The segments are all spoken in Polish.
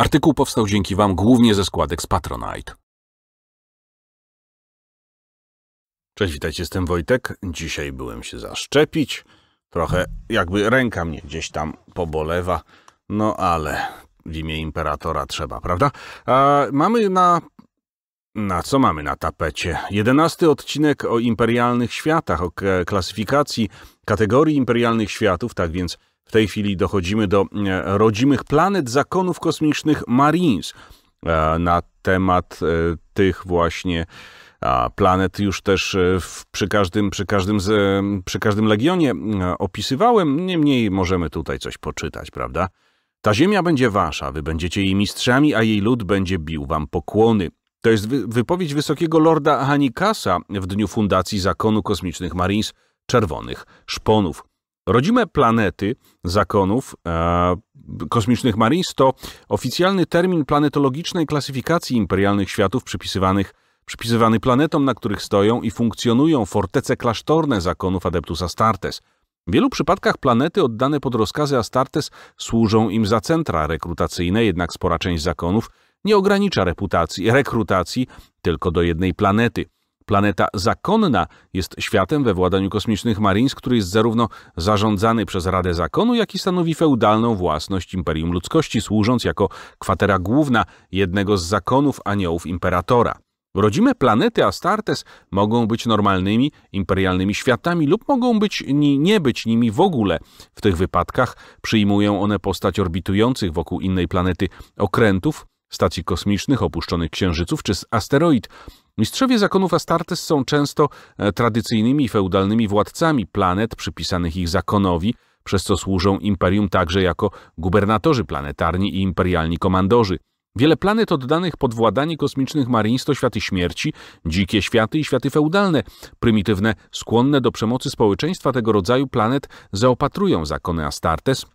Artykuł powstał dzięki Wam głównie ze składek z Patronite. Cześć, witajcie, jestem Wojtek. Dzisiaj byłem się zaszczepić. Trochę jakby ręka mnie gdzieś tam pobolewa, no ale w imię imperatora trzeba, prawda? A mamy na... Na co mamy na tapecie? Jedenasty odcinek o imperialnych światach, o klasyfikacji kategorii imperialnych światów, tak więc w tej chwili dochodzimy do e, rodzimych planet zakonów kosmicznych Marines. E, na temat e, tych właśnie planet już też przy każdym, przy każdym, z, przy każdym legionie opisywałem, niemniej możemy tutaj coś poczytać, prawda? Ta ziemia będzie wasza, wy będziecie jej mistrzami, a jej lud będzie bił wam pokłony. To jest wypowiedź wysokiego lorda Hanikasa w dniu fundacji Zakonu Kosmicznych Marines Czerwonych Szponów. Rodzime planety zakonów e, kosmicznych Marines to oficjalny termin planetologicznej klasyfikacji imperialnych światów przypisywanych przypisywany planetom, na których stoją i funkcjonują fortece klasztorne zakonów Adeptus Astartes. W wielu przypadkach planety oddane pod rozkazy Astartes służą im za centra rekrutacyjne, jednak spora część zakonów nie ogranicza reputacji, rekrutacji tylko do jednej planety – Planeta zakonna jest światem we władaniu kosmicznych Marines, który jest zarówno zarządzany przez Radę Zakonu, jak i stanowi feudalną własność Imperium Ludzkości, służąc jako kwatera główna jednego z zakonów aniołów imperatora. Rodzime planety Astartes mogą być normalnymi, imperialnymi światami lub mogą być ni nie być nimi w ogóle. W tych wypadkach przyjmują one postać orbitujących wokół innej planety okrętów, stacji kosmicznych, opuszczonych księżyców czy asteroid. Mistrzowie zakonów Astartes są często e, tradycyjnymi feudalnymi władcami planet przypisanych ich zakonowi, przez co służą imperium także jako gubernatorzy planetarni i imperialni komandorzy. Wiele planet oddanych pod władanie kosmicznych marins to światy śmierci, dzikie światy i światy feudalne. Prymitywne, skłonne do przemocy społeczeństwa tego rodzaju planet zaopatrują zakony Astartes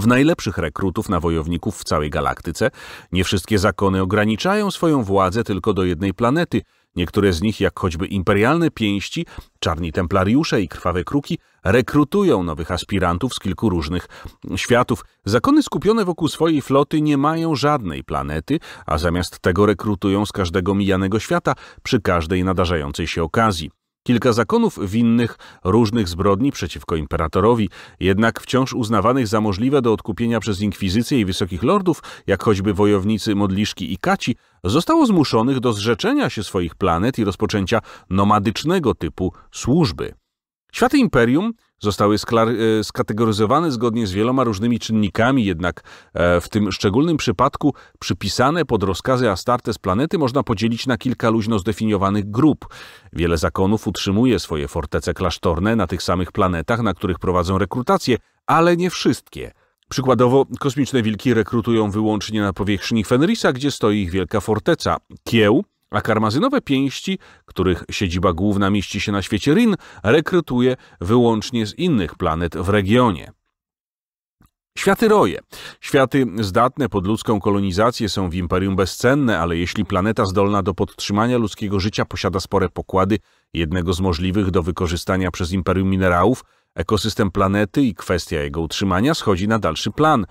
w najlepszych rekrutów na wojowników w całej galaktyce. Nie wszystkie zakony ograniczają swoją władzę tylko do jednej planety. Niektóre z nich, jak choćby imperialne pięści, czarni templariusze i krwawe kruki, rekrutują nowych aspirantów z kilku różnych światów. Zakony skupione wokół swojej floty nie mają żadnej planety, a zamiast tego rekrutują z każdego mijanego świata przy każdej nadarzającej się okazji. Kilka zakonów winnych różnych zbrodni przeciwko imperatorowi, jednak wciąż uznawanych za możliwe do odkupienia przez inkwizycję i wysokich lordów, jak choćby wojownicy Modliszki i Kaci, zostało zmuszonych do zrzeczenia się swoich planet i rozpoczęcia nomadycznego typu służby. Światy imperium Zostały e, skategoryzowane zgodnie z wieloma różnymi czynnikami, jednak e, w tym szczególnym przypadku przypisane pod rozkazy Astartes planety można podzielić na kilka luźno zdefiniowanych grup. Wiele zakonów utrzymuje swoje fortece klasztorne na tych samych planetach, na których prowadzą rekrutację, ale nie wszystkie. Przykładowo kosmiczne wilki rekrutują wyłącznie na powierzchni Fenrisa, gdzie stoi ich wielka forteca. Kieł, a karmazynowe pięści, których siedziba główna mieści się na świecie Rin, rekrutuje wyłącznie z innych planet w regionie. Światy roje. Światy zdatne pod ludzką kolonizację są w imperium bezcenne, ale jeśli planeta zdolna do podtrzymania ludzkiego życia posiada spore pokłady, jednego z możliwych do wykorzystania przez imperium minerałów, ekosystem planety i kwestia jego utrzymania schodzi na dalszy plan.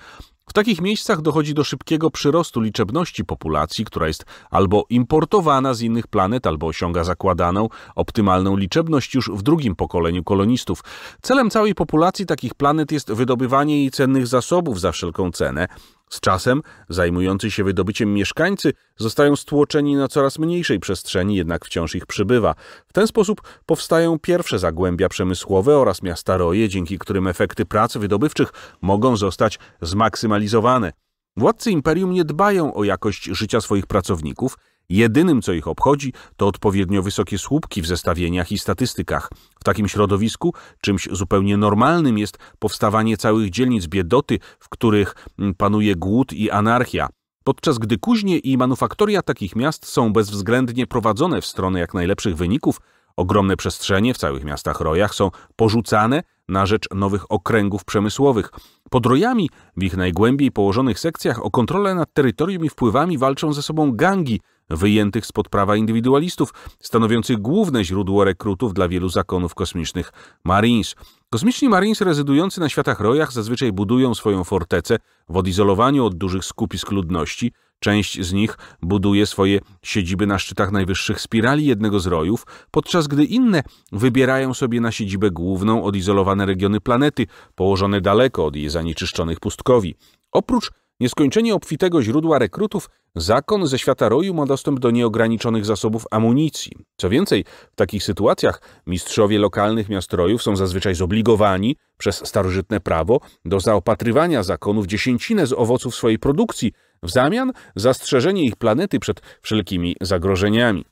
W takich miejscach dochodzi do szybkiego przyrostu liczebności populacji, która jest albo importowana z innych planet, albo osiąga zakładaną, optymalną liczebność już w drugim pokoleniu kolonistów. Celem całej populacji takich planet jest wydobywanie jej cennych zasobów za wszelką cenę, z czasem zajmujący się wydobyciem mieszkańcy zostają stłoczeni na coraz mniejszej przestrzeni, jednak wciąż ich przybywa. W ten sposób powstają pierwsze zagłębia przemysłowe oraz miasta roje, dzięki którym efekty prac wydobywczych mogą zostać zmaksymalizowane. Władcy imperium nie dbają o jakość życia swoich pracowników – Jedynym, co ich obchodzi, to odpowiednio wysokie słupki w zestawieniach i statystykach. W takim środowisku czymś zupełnie normalnym jest powstawanie całych dzielnic biedoty, w których mm, panuje głód i anarchia. Podczas gdy kuźnie i manufaktoria takich miast są bezwzględnie prowadzone w stronę jak najlepszych wyników, ogromne przestrzenie w całych miastach rojach są porzucane na rzecz nowych okręgów przemysłowych. Pod rojami w ich najgłębiej położonych sekcjach o kontrolę nad terytorium i wpływami walczą ze sobą gangi – wyjętych spod prawa indywidualistów, stanowiących główne źródło rekrutów dla wielu zakonów kosmicznych Marines. Kosmiczni Marines rezydujący na światach rojach zazwyczaj budują swoją fortecę w odizolowaniu od dużych skupisk ludności. Część z nich buduje swoje siedziby na szczytach najwyższych spirali jednego z rojów, podczas gdy inne wybierają sobie na siedzibę główną odizolowane regiony planety, położone daleko od jej zanieczyszczonych pustkowi. Oprócz nieskończenie obfitego źródła rekrutów, zakon ze świata roju ma dostęp do nieograniczonych zasobów amunicji. Co więcej, w takich sytuacjach mistrzowie lokalnych miast rojów są zazwyczaj zobligowani przez starożytne prawo do zaopatrywania zakonów dziesięcinę z owoców swojej produkcji w zamian za strzeżenie ich planety przed wszelkimi zagrożeniami.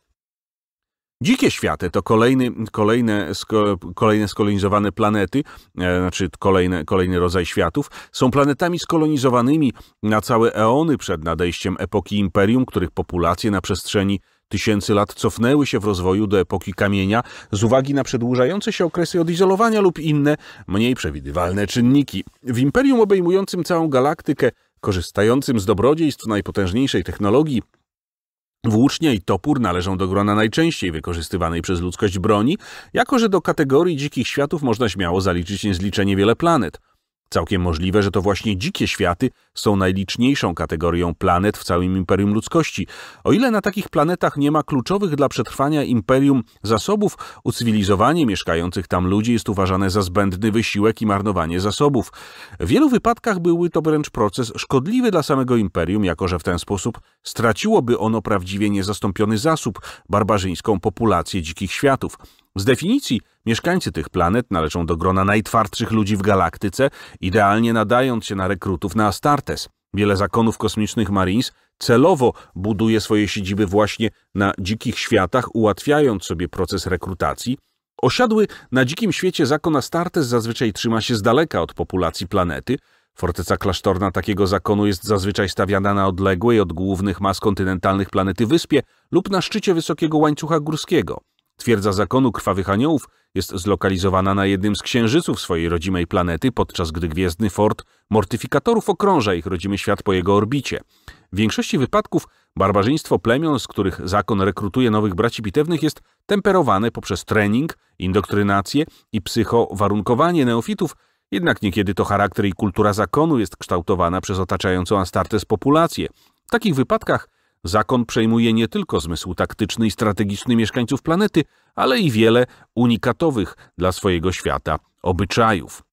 Dzikie światy to kolejny, kolejne, kolejne skolonizowane planety, e, znaczy kolejne, kolejny rodzaj światów. Są planetami skolonizowanymi na całe eony przed nadejściem epoki imperium, których populacje na przestrzeni tysięcy lat cofnęły się w rozwoju do epoki kamienia z uwagi na przedłużające się okresy odizolowania lub inne, mniej przewidywalne czynniki. W imperium obejmującym całą galaktykę, korzystającym z dobrodziejstw najpotężniejszej technologii, Włócznie i topór należą do grona najczęściej wykorzystywanej przez ludzkość broni, jako że do kategorii dzikich światów można śmiało zaliczyć niezliczenie wiele planet – Całkiem możliwe, że to właśnie dzikie światy są najliczniejszą kategorią planet w całym imperium ludzkości. O ile na takich planetach nie ma kluczowych dla przetrwania imperium zasobów, ucywilizowanie mieszkających tam ludzi jest uważane za zbędny wysiłek i marnowanie zasobów. W wielu wypadkach byłby to wręcz proces szkodliwy dla samego imperium, jako że w ten sposób straciłoby ono prawdziwie niezastąpiony zasób, barbarzyńską populację dzikich światów. Z definicji Mieszkańcy tych planet należą do grona najtwardszych ludzi w galaktyce, idealnie nadając się na rekrutów na Astartes. Wiele zakonów kosmicznych Marines celowo buduje swoje siedziby właśnie na dzikich światach, ułatwiając sobie proces rekrutacji. Osiadły na dzikim świecie zakon Astartes zazwyczaj trzyma się z daleka od populacji planety. Forteca klasztorna takiego zakonu jest zazwyczaj stawiana na odległej od głównych mas kontynentalnych planety wyspie lub na szczycie wysokiego łańcucha górskiego. Twierdza zakonu krwawych aniołów jest zlokalizowana na jednym z księżyców swojej rodzimej planety, podczas gdy gwiezdny fort mortyfikatorów okrąża ich rodzimy świat po jego orbicie. W większości wypadków barbarzyństwo plemion, z których zakon rekrutuje nowych braci bitewnych, jest temperowane poprzez trening, indoktrynację i psychowarunkowanie neofitów, jednak niekiedy to charakter i kultura zakonu jest kształtowana przez otaczającą Astartes populację. W takich wypadkach Zakon przejmuje nie tylko zmysł taktyczny i strategiczny mieszkańców planety, ale i wiele unikatowych dla swojego świata obyczajów.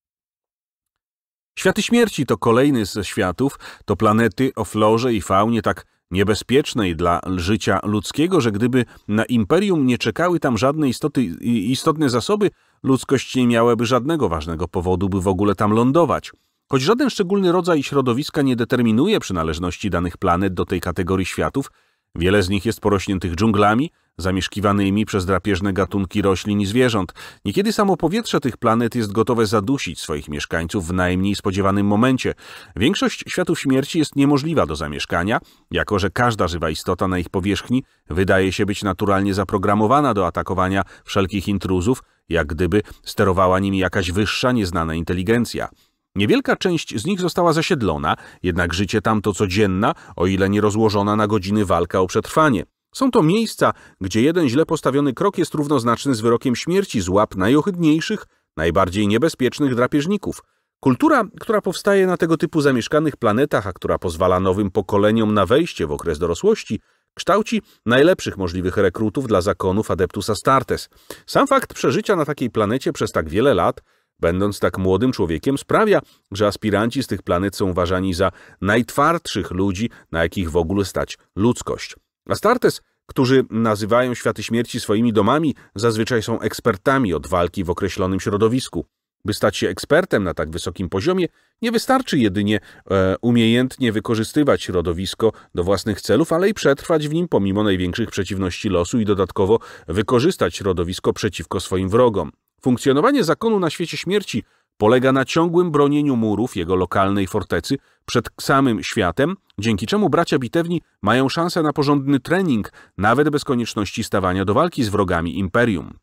Światy śmierci to kolejny ze światów, to planety o florze i faunie tak niebezpiecznej dla życia ludzkiego, że gdyby na imperium nie czekały tam żadne istoty, istotne zasoby, ludzkość nie miałaby żadnego ważnego powodu, by w ogóle tam lądować – Choć żaden szczególny rodzaj środowiska nie determinuje przynależności danych planet do tej kategorii światów, wiele z nich jest porośniętych dżunglami, zamieszkiwanymi przez drapieżne gatunki roślin i zwierząt. Niekiedy samo powietrze tych planet jest gotowe zadusić swoich mieszkańców w najmniej spodziewanym momencie. Większość światów śmierci jest niemożliwa do zamieszkania, jako że każda żywa istota na ich powierzchni wydaje się być naturalnie zaprogramowana do atakowania wszelkich intruzów, jak gdyby sterowała nimi jakaś wyższa, nieznana inteligencja. Niewielka część z nich została zasiedlona, jednak życie tam to codzienna, o ile nie rozłożona na godziny walka o przetrwanie. Są to miejsca, gdzie jeden źle postawiony krok jest równoznaczny z wyrokiem śmierci z łap najohydniejszych, najbardziej niebezpiecznych drapieżników. Kultura, która powstaje na tego typu zamieszkanych planetach, a która pozwala nowym pokoleniom na wejście w okres dorosłości, kształci najlepszych możliwych rekrutów dla zakonów Adeptus Astartes. Sam fakt przeżycia na takiej planecie przez tak wiele lat – będąc tak młodym człowiekiem, sprawia, że aspiranci z tych planet są uważani za najtwardszych ludzi, na jakich w ogóle stać ludzkość. Astartes, którzy nazywają światy śmierci swoimi domami, zazwyczaj są ekspertami od walki w określonym środowisku. By stać się ekspertem na tak wysokim poziomie, nie wystarczy jedynie e, umiejętnie wykorzystywać środowisko do własnych celów, ale i przetrwać w nim pomimo największych przeciwności losu i dodatkowo wykorzystać środowisko przeciwko swoim wrogom. Funkcjonowanie zakonu na świecie śmierci polega na ciągłym bronieniu murów jego lokalnej fortecy przed samym światem, dzięki czemu bracia bitewni mają szansę na porządny trening, nawet bez konieczności stawania do walki z wrogami imperium.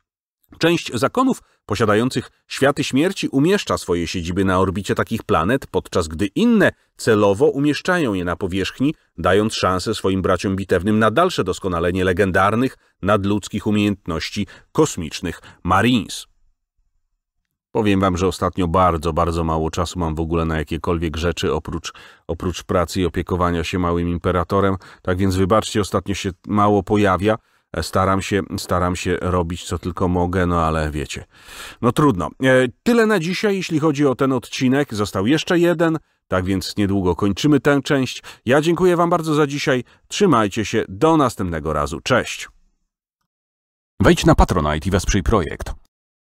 Część zakonów posiadających światy śmierci umieszcza swoje siedziby na orbicie takich planet, podczas gdy inne celowo umieszczają je na powierzchni, dając szansę swoim braciom bitewnym na dalsze doskonalenie legendarnych, nadludzkich umiejętności kosmicznych Marines. Powiem wam, że ostatnio bardzo, bardzo mało czasu mam w ogóle na jakiekolwiek rzeczy oprócz, oprócz pracy i opiekowania się małym imperatorem, tak więc wybaczcie, ostatnio się mało pojawia. E, staram się, staram się robić co tylko mogę, no ale wiecie. No trudno. E, tyle na dzisiaj, jeśli chodzi o ten odcinek. Został jeszcze jeden, tak więc niedługo kończymy tę część. Ja dziękuję wam bardzo za dzisiaj. Trzymajcie się. Do następnego razu. Cześć. Wejdź na Patronite i wesprzyj projekt.